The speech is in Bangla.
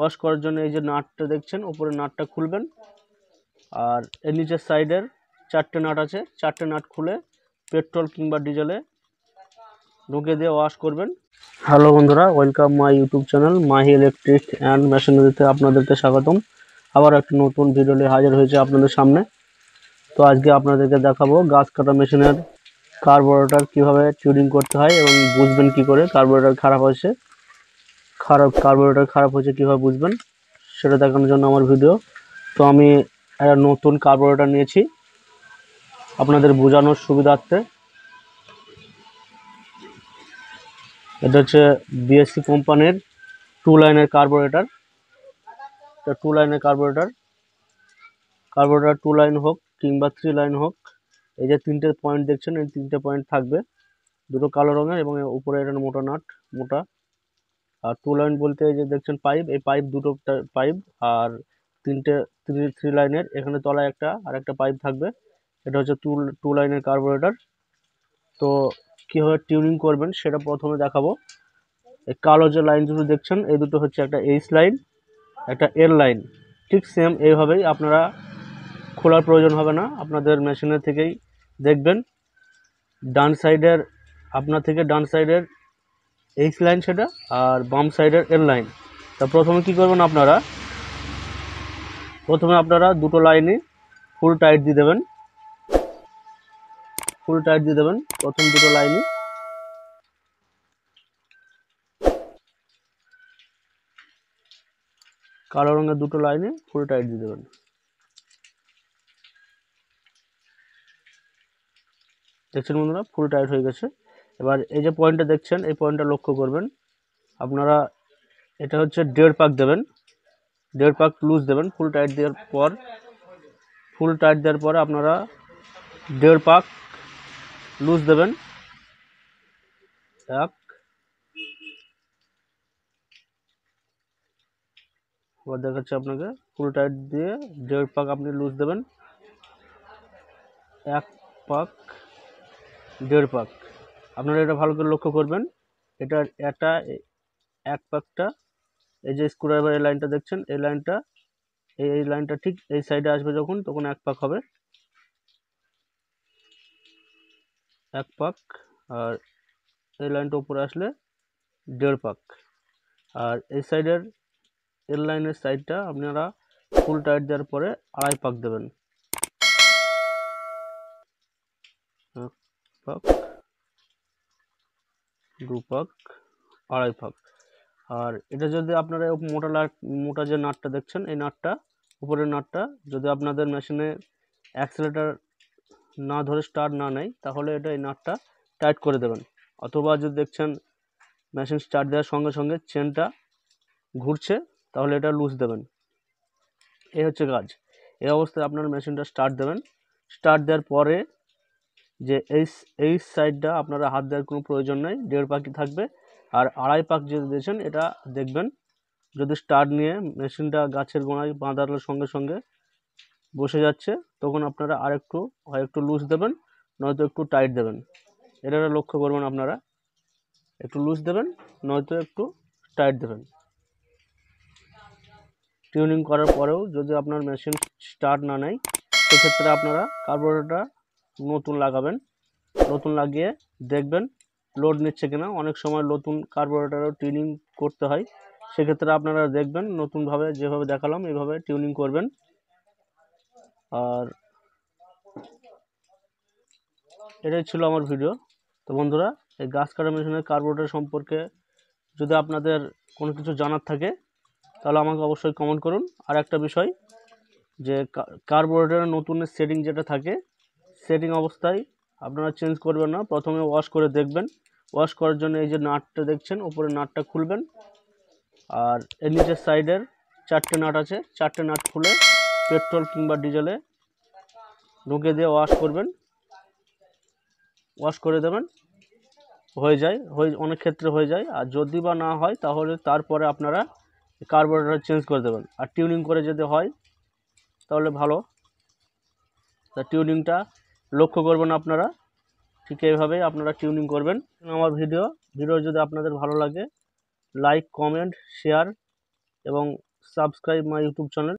ওয়াশ করার জন্য এই যে নাটটা দেখছেন ওপরে নাটটা খুলবেন আর এর নিচের সাইডের চারটে নাট আছে চারটে নাট খুলে পেট্রোল কিংবা ডিজেলে ঢুকে দিয়ে ওয়াশ করবেন হ্যালো বন্ধুরা welcome my YouTube channel Mahi electric and মেশিনারিতে আপনাদেরকে স্বাগতম আবার একটা নতুন ভিডিও নিয়ে হাজির হয়েছে আপনাদের সামনে তো আজকে আপনাদেরকে দেখাবো গাছ কাটা মেশিনের কার্বোরেটার কীভাবে টিউরিং করতে হয় এবং বুঝবেন কি করে কার্বোরেটার খারাপ হয়েছে খারাপ কার্বোরেটর খারাপ হয়েছে কীভাবে বুঝবেন সেটা দেখানোর জন্য আমার ভিডিও তো আমি একটা নতুন কার্বোরেটর নিয়েছি আপনাদের বোঝানোর সুবিধার্থে এটা হচ্ছে বিএসসি কোম্পানির টু লাইনের কার্বোরেটর এটা টু লাইনের কার্বোরেটর কার্বোরেটর টু লাইন হোক কিংবা থ্রি লাইন হোক এই যে তিনটে পয়েন্ট দেখছেন এই তিনটে পয়েন্ট থাকবে দুটো কালো রঙের এবং উপরে এটা মোটা নাট মোটা আর টু লাইন বলতে এই যে দেখছেন পাইপ এই পাইপ দুটো পাইপ আর তিনটে থ্রি থ্রি লাইনের এখানে তলায় একটা আর একটা পাইপ থাকবে এটা হচ্ছে টু টু লাইনের কার্বোরেটার তো কীভাবে টিউনিং করবেন সেটা প্রথমে দেখাবো এই কালো যে লাইন দুটো দেখছেন এই দুটো হচ্ছে একটা এইচ লাইন একটা এল লাইন ঠিক সেম এইভাবেই আপনারা খোলার প্রয়োজন হবে না আপনাদের মেশিনের থেকেই দেখবেন ডান সাইডের আপনার থেকে ডান সাইডের এইচ লাইন সেটা আর বাম সাইডের এল লাইন তা প্রথমে কি করবেন আপনারা প্রথমে আপনারা দুটো লাইনে ফুল টাইট দিয়ে দেবেন ফুল টাইট দিয়ে দেবেন প্রথম দুটো লাইনে কালো রঙের দুটো লাইনে ফুল টাইট দিয়ে দেবেন দেখছেন বন্ধুরা ফুল টাইট হয়ে গেছে এবার এই যে পয়েন্টটা দেখছেন এই পয়েন্টটা লক্ষ্য করবেন আপনারা এটা হচ্ছে দেড় পাক দেবেন দেড় পাক লুজ দেবেন ফুল টাইট দেওয়ার পর ফুল টাইট দেওয়ার পর আপনারা দেড় পাক লুজ দেবেন এক এবার দেখাচ্ছে আপনাকে ফুল টাইট দিয়ে দেড় পাক আপনি লুজ দেবেন এক পাক দেড় পাক আপনারা এটা ভালো করে লক্ষ্য করবেন এটার একটা এক পাকটা এই যে স্ক্রুড্রাইভার এই লাইনটা দেখছেন এই লাইনটা এই এই লাইনটা ঠিক এই সাইডে আসবে যখন তখন এক পাক হবে এক পাক আর এই লাইনটা উপরে আসলে দেড় পাক আর এই সাইডের এর লাইনের সাইডটা আপনারা ফুল টায়ার দেওয়ার পরে আড়াই পাক দেবেন এক পাক দু পাক আড়াই পাক আর এটা যদি আপনারা মোটা মোটা যে নাটটা দেখছেন এই নাটটা উপরের নাটটা যদি আপনাদের মেশিনে অ্যাক্সেলেটার না ধরে স্টার্ট না নেয় তাহলে এটা এই নাটটা টাইট করে দেবেন অথবা যদি দেখছেন মেশিন স্টার্ট দেওয়ার সঙ্গে সঙ্গে চেনটা ঘুরছে তাহলে এটা লুজ দেবেন এই হচ্ছে কাজ এই অবস্থায় আপনার মেশিনটা স্টার্ট দেবেন স্টার্ট দেওয়ার পরে যে এই এই সাইডটা আপনারা হাত দেওয়ার কোনো প্রয়োজন নেই দেড় পাখি থাকবে আর আড়াই পাক যদি দিয়েছেন এটা দেখবেন যদি স্টার্ট নিয়ে মেশিনটা গাছের গোড়ায় বাঁধানোর সঙ্গে সঙ্গে বসে যাচ্ছে তখন আপনারা আর একটু হয় একটু লুজ দেবেন নয়তো একটু টাইট দেবেন এটা লক্ষ্য করবেন আপনারা একটু লুজ দেবেন নয়তো একটু টাইট দেবেন টিউনিং করার পরেও যদি আপনার মেশিন স্টার্ট না নেয় সেক্ষেত্রে আপনারা কার্বোরেটার নতুন লাগাবেন নতুন লাগিয়ে দেখবেন লোড নিচ্ছে কিনা অনেক সময় নতুন কার্বোরেটারও টিউনিং করতে হয় সেক্ষেত্রে আপনারা দেখবেন নতুনভাবে যেভাবে দেখালাম এভাবে টিউনিং করবেন আর এটাই ছিল আমার ভিডিও তো বন্ধুরা এই গাছ কাটা মেশিনের কার্বোরেটার সম্পর্কে যদি আপনাদের কোনো কিছু জানার থাকে তাহলে আমাকে অবশ্যই কমেন্ট করুন আর একটা বিষয় যে কার্বোরেটারের নতুন সেটিং যেটা থাকে সেটিং অবস্থায় আপনারা চেঞ্জ করবেন না প্রথমে ওয়াশ করে দেখবেন ওয়াশ করার জন্য এই যে নাটটা দেখছেন ওপরে নাটটা খুলবেন আর এর নিচের সাইডের চারটে নাট আছে চারটে নাট খুলে পেট্রোল কিংবা ডিজেলে ঢুকে দিয়ে ওয়াশ করবেন ওয়াশ করে দেবেন হয়ে যায় হয়ে অনেক ক্ষেত্রে হয়ে যায় আর যদি বা না হয় তাহলে তারপরে আপনারা কার্বোরেটার চেঞ্জ করে দেবেন আর টিউনিং করে যদি হয় তাহলে ভালো তা টিউনিংটা লক্ষ্য করবেন আপনারা ঠিক এইভাবে আপনারা টিউনিং করবেন আমার ভিডিও ভিডিও যদি আপনাদের ভালো লাগে লাইক কমেন্ট শেয়ার এবং সাবস্ক্রাইব মাই ইউটিউব চ্যানেল